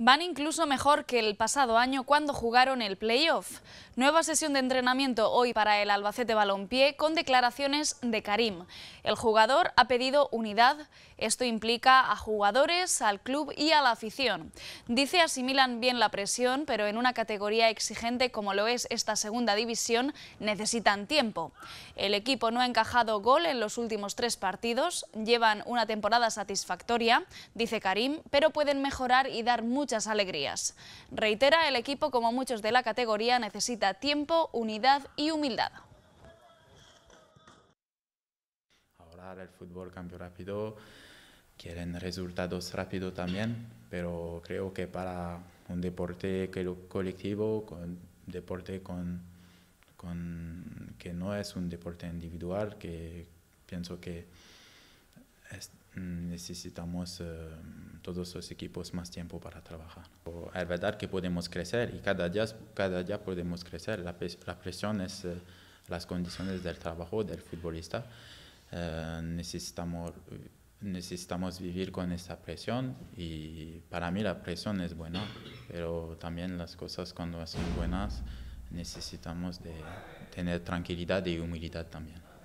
Van incluso mejor que el pasado año cuando jugaron el playoff. Nueva sesión de entrenamiento hoy para el Albacete Balompié con declaraciones de Karim. El jugador ha pedido unidad. Esto implica a jugadores, al club y a la afición. Dice asimilan bien la presión, pero en una categoría exigente como lo es esta segunda división necesitan tiempo. El equipo no ha encajado gol en los últimos tres partidos. Llevan una temporada satisfactoria, dice Karim, pero pueden mejorar y dar mucho muchas alegrías. Reitera, el equipo, como muchos de la categoría, necesita tiempo, unidad y humildad. Ahora el fútbol cambia rápido, quieren resultados rápido también, pero creo que para un deporte colectivo, un deporte con, con, que no es un deporte individual, que pienso que mm, necesitamos... Eh, todos los equipos más tiempo para trabajar. Es verdad que podemos crecer y cada día, cada podemos crecer. La, presión es eh, las condiciones del trabajo del futbolista. Eh, necesitamos, vivir con esa presión y para mí la presión es buena, pero también las cosas cuando son buenas necesitamos de tener tranquilidad y humildad también.